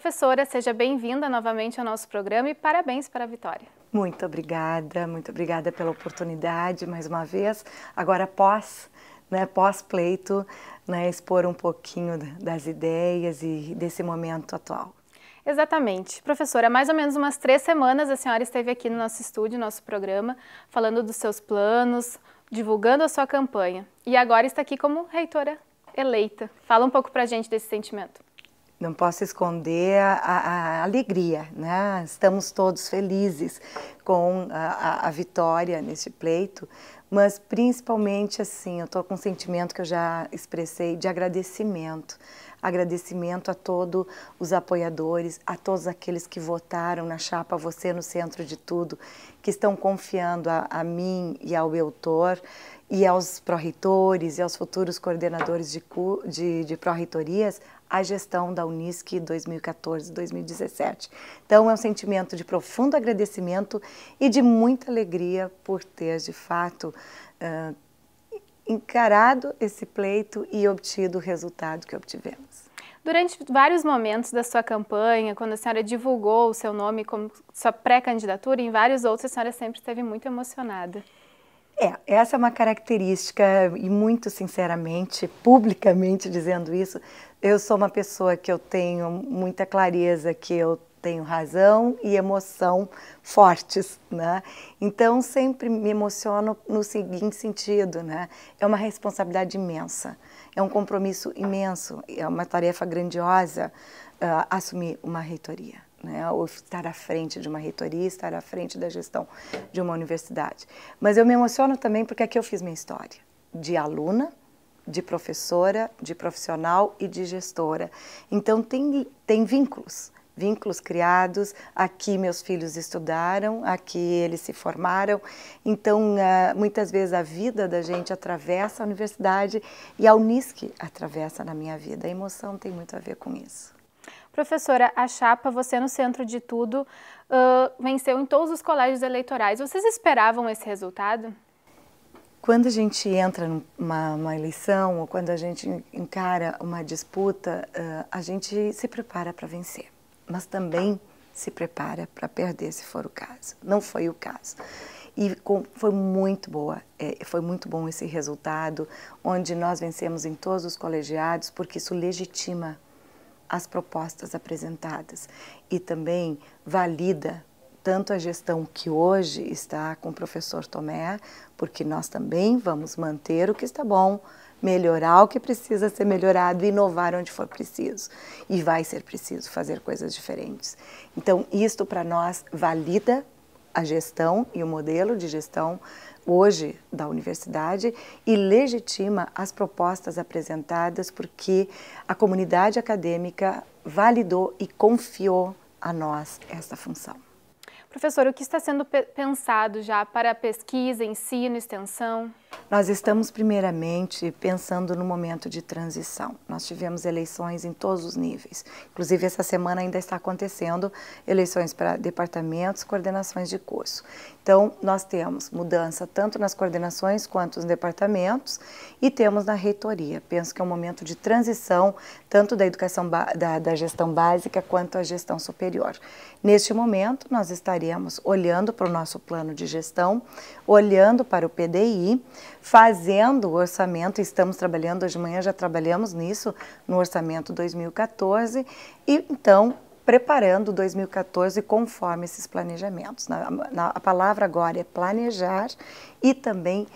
Professora, seja bem-vinda novamente ao nosso programa e parabéns para a vitória. Muito obrigada, muito obrigada pela oportunidade mais uma vez. Agora, pós, né, pós-pleito, né, expor um pouquinho das ideias e desse momento atual. Exatamente. Professora, há mais ou menos umas três semanas a senhora esteve aqui no nosso estúdio, no nosso programa, falando dos seus planos, divulgando a sua campanha. E agora está aqui como reitora eleita. Fala um pouco para a gente desse sentimento não posso esconder a, a, a, alegria, né? Estamos todos felizes com a, a, vitória neste pleito, mas principalmente assim, eu estou com um sentimento que eu já expressei de agradecimento, agradecimento a todos os apoiadores, a todos aqueles que votaram na chapa Você no Centro de Tudo, que estão confiando a, mim e ao Eutor e aos pró-reitores e aos futuros coordenadores de, de, de pró-reitorias a gestão da Unisc 2014-2017. Então é um sentimento de profundo agradecimento e de muita alegria por ter de fato uh, encarado esse pleito e obtido o resultado que obtivemos. Durante vários momentos da sua campanha, quando a senhora divulgou o seu nome como sua pré-candidatura, em vários outros a senhora sempre esteve muito emocionada. É, essa é uma característica, e muito sinceramente, publicamente dizendo isso, eu sou uma pessoa que eu tenho muita clareza que eu tenho razão e emoção fortes, né? Então sempre me emociono no seguinte sentido, né? É uma responsabilidade imensa, é um compromisso imenso, é uma tarefa grandiosa uh, assumir uma reitoria né, ou estar à frente de uma reitoria, estar à frente da gestão de uma universidade. Mas eu me emociono também porque aqui eu fiz minha história de aluna, de professora, de profissional e de gestora. Então tem, tem vínculos, vínculos criados. Aqui meus filhos estudaram, aqui eles se formaram. Então ah, muitas vezes a vida da gente atravessa a universidade e a Unisc atravessa na minha vida. A emoção tem muito a ver com isso. Professora, a chapa Você no Centro de Tudo uh, venceu em todos os colégios eleitorais. Vocês esperavam esse resultado? Quando a gente entra numa eleição ou quando a gente encara uma disputa, uh, a gente se prepara para vencer, mas também se prepara para perder, se for o caso. Não foi o caso. E com, foi muito boa, é, foi muito bom esse resultado, onde nós vencemos em todos os colegiados, porque isso legitima as propostas apresentadas e também valida tanto a gestão que hoje está com o professor Tomé, porque nós também vamos manter o que está bom, melhorar o que precisa ser melhorado, inovar onde for preciso. E vai ser preciso fazer coisas diferentes. Então, isto para nós valida a gestão e o modelo de gestão, hoje da universidade e legitima as propostas apresentadas porque a comunidade acadêmica validou e confiou a nós esta função. Professor, o que está sendo pensado já para pesquisa, ensino, extensão? Nós estamos primeiramente pensando no momento de transição. Nós tivemos eleições em todos os níveis. Inclusive essa semana ainda está acontecendo eleições para departamentos, coordenações de curso. Então nós temos mudança tanto nas coordenações quanto nos departamentos e temos na reitoria. Penso que é um momento de transição tanto da educação da, da gestão básica quanto à gestão superior. Neste momento nós estaremos olhando para o nosso plano de gestão, olhando para o PDI, fazendo o orçamento, estamos trabalhando hoje de manhã, já trabalhamos nisso no orçamento 2014, e então preparando 2014 conforme esses planejamentos. Na, na, a palavra agora é planejar e também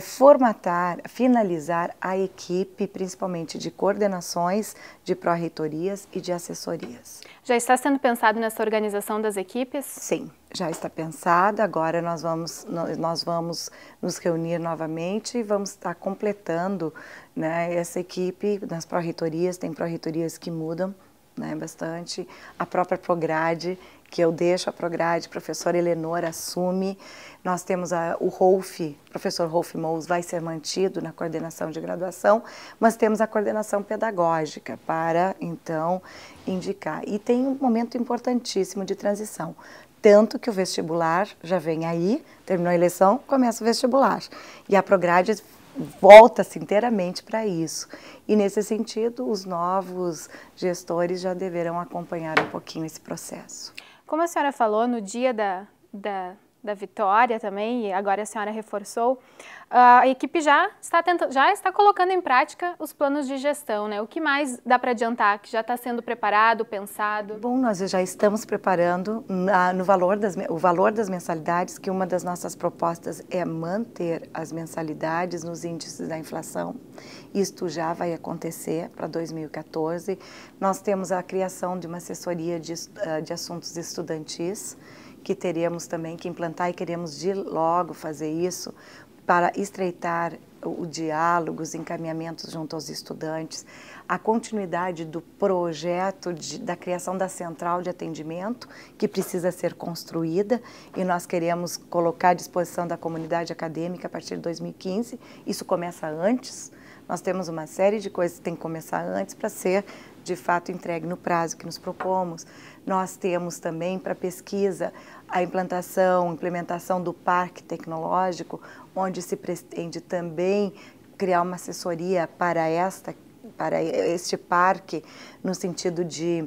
formatar, finalizar a equipe, principalmente de coordenações, de pró-reitorias e de assessorias. Já está sendo pensado nessa organização das equipes? Sim, já está pensado. Agora nós vamos, nós vamos nos reunir novamente e vamos estar completando né, essa equipe nas pró-reitorias. Tem pró-reitorias que mudam né, bastante. A própria Prograde, que eu deixo a Prograde, professora Eleonora assume. Nós temos a, o Rolf, professor Rolf Mous vai ser mantido na coordenação de graduação, mas temos a coordenação pedagógica para, então, indicar. E tem um momento importantíssimo de transição. Tanto que o vestibular já vem aí, terminou a eleição, começa o vestibular. E a Prograde volta-se inteiramente para isso. E nesse sentido, os novos gestores já deverão acompanhar um pouquinho esse processo. Como a senhora falou, no dia da, da da Vitória também, e agora a senhora reforçou, ah, a equipe já está, tenta, já está colocando em prática os planos de gestão, né? O que mais dá para adiantar, que já está sendo preparado, pensado? Bom, nós já estamos preparando na, no valor das, o valor das mensalidades, que uma das nossas propostas é manter as mensalidades nos índices da inflação. Isto já vai acontecer para 2014. Nós temos a criação de uma assessoria de, ah, de assuntos estudantis, que teríamos também que implantar e queremos de logo fazer isso para estreitar o diálogo, os encaminhamentos junto aos estudantes, a continuidade do projeto de, da criação da central de atendimento, que precisa ser construída, e nós queremos colocar à disposição da comunidade acadêmica a partir de 2015. Isso começa antes, nós temos uma série de coisas que tem que começar antes para ser de fato entregue no prazo que nos propomos. Nós temos também para pesquisa a implantação, implementação do parque tecnológico, onde se pretende também criar uma assessoria para esta para este parque no sentido de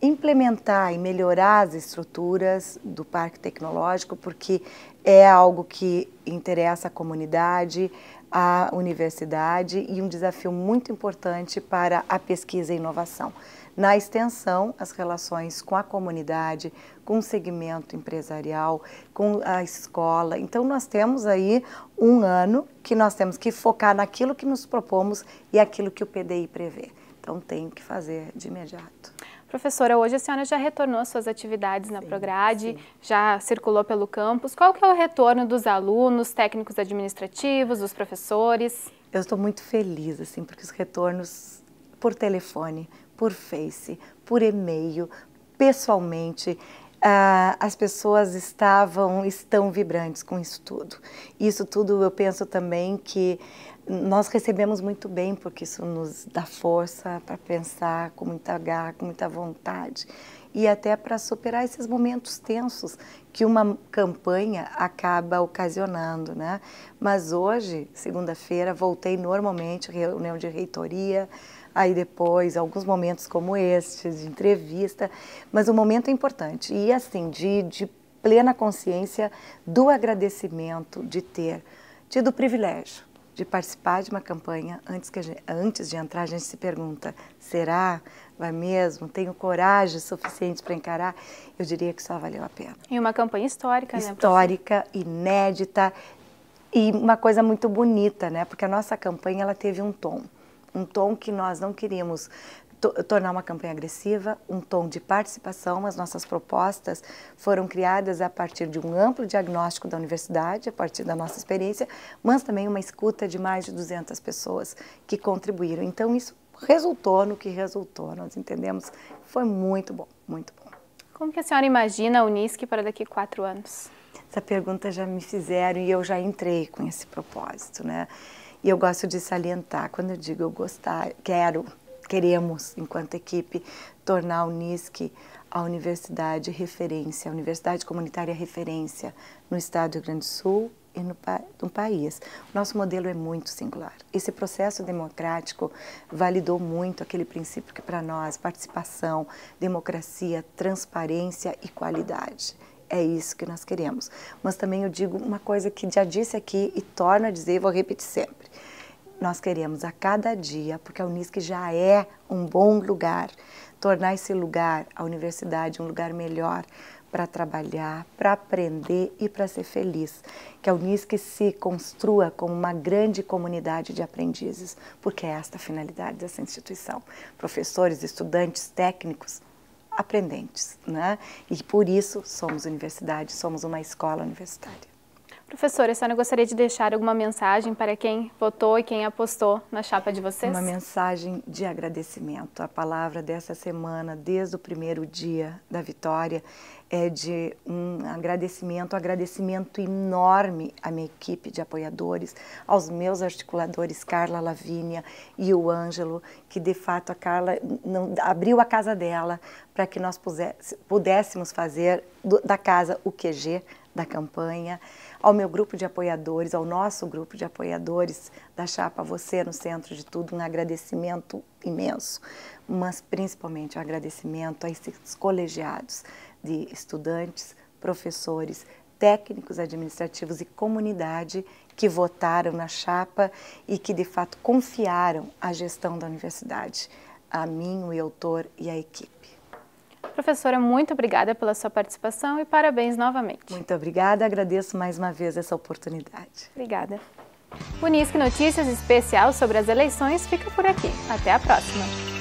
implementar e melhorar as estruturas do parque tecnológico, porque é algo que interessa a comunidade, à universidade e um desafio muito importante para a pesquisa e inovação. Na extensão, as relações com a comunidade, com o segmento empresarial, com a escola. Então, nós temos aí um ano que nós temos que focar naquilo que nos propomos e aquilo que o PDI prevê. Então, tem que fazer de imediato. Professora, hoje a senhora já retornou às suas atividades na Prograd, Prograde, sim. já circulou pelo campus. Qual que é o retorno dos alunos, técnicos administrativos, dos professores? Eu estou muito feliz, assim, porque os retornos por telefone, por face, por e-mail, pessoalmente, ah, as pessoas estavam, estão vibrantes com isso tudo. Isso tudo eu penso também que nós recebemos muito bem, porque isso nos dá força para pensar com muita garra, com muita vontade e até para superar esses momentos tensos que uma campanha acaba ocasionando, né? Mas hoje, segunda-feira, voltei normalmente, reunião de reitoria, aí depois alguns momentos como estes, de entrevista, mas o um momento é importante e assim, de, de plena consciência do agradecimento de ter tido o privilégio de participar de uma campanha, antes, que gente, antes de entrar, a gente se pergunta: será? Vai mesmo? Tenho coragem suficiente para encarar? Eu diria que só valeu a pena. E uma campanha histórica, né, Histórica, né, inédita e uma coisa muito bonita, né? Porque a nossa campanha ela teve um tom um tom que nós não queríamos tornar uma campanha agressiva, um tom de participação. As nossas propostas foram criadas a partir de um amplo diagnóstico da universidade, a partir da nossa experiência, mas também uma escuta de mais de 200 pessoas que contribuíram. Então, isso resultou no que resultou. Nós entendemos foi muito bom, muito bom. Como que a senhora imagina a Unisc para daqui a quatro anos? Essa pergunta já me fizeram e eu já entrei com esse propósito, né? E eu gosto de salientar, quando eu digo eu gostar, quero queremos, enquanto equipe, tornar a Unisc a universidade referência, a universidade comunitária referência no estado do Rio Grande do Sul e no, no país. Nosso modelo é muito singular. Esse processo democrático validou muito aquele princípio que para nós participação, democracia, transparência e qualidade. É isso que nós queremos. Mas também eu digo uma coisa que já disse aqui e torno a dizer e vou repetir sempre. Nós queremos a cada dia, porque a Unisc já é um bom lugar, tornar esse lugar, a universidade, um lugar melhor para trabalhar, para aprender e para ser feliz. Que a Unisc se construa como uma grande comunidade de aprendizes, porque é esta a finalidade dessa instituição. Professores, estudantes, técnicos, aprendentes, né? E por isso somos universidade, somos uma escola universitária. Professora, a senhora gostaria de deixar alguma mensagem para quem votou e quem apostou na chapa de vocês? Uma mensagem de agradecimento. A palavra dessa semana, desde o primeiro dia da vitória, é de um agradecimento, um agradecimento enorme à minha equipe de apoiadores, aos meus articuladores Carla Lavínia e o Ângelo, que de fato a Carla não, abriu a casa dela para que nós pudéssemos fazer da casa o QG da campanha, ao meu grupo de apoiadores, ao nosso grupo de apoiadores da Chapa Você no Centro de Tudo, um agradecimento imenso, mas principalmente um agradecimento a esses colegiados de estudantes, professores, técnicos administrativos e comunidade que votaram na chapa e que de fato confiaram a gestão da universidade, a mim, o Eutor e a equipe. Professora, muito obrigada pela sua participação e parabéns novamente. Muito obrigada, agradeço mais uma vez essa oportunidade. Obrigada. O Unisque Notícias especial sobre as eleições fica por aqui. Até a próxima.